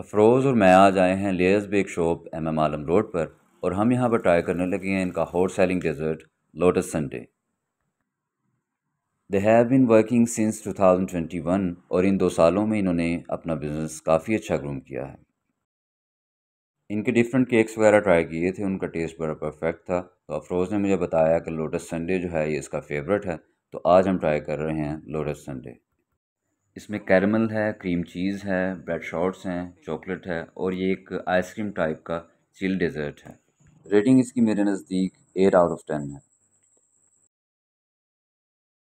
अफरोज़ और मैं आज आए हैं Layers Bake Shop M M Alam road पर और हम यहाँ पर ट्राई करने लगे हैं इनका whole selling dessert Lotus sundae they have been working since 2021 और इन दो सालों में इन्होंने अपना बिजनेस काफ़ी अच्छा ग्रूम किया है इनके डिफरेंट केक्स वगैरह ट्राई किए थे उनका टेस्ट बड़ा परफेक्ट था तो अफरोज़ ने मुझे बताया कि लोटस संडे जो है ये इसका फेवरेट है तो आज हम ट्राई कर रहे हैं लोटस संडे इसमें कैरमल है क्रीम चीज़ है ब्रेड शॉट्स हैं चॉकलेट है और ये एक आइसक्रीम टाइप का चिल डेज़र्ट है रेटिंग इसकी मेरे नज़दीक एट आउट ऑफ टेन है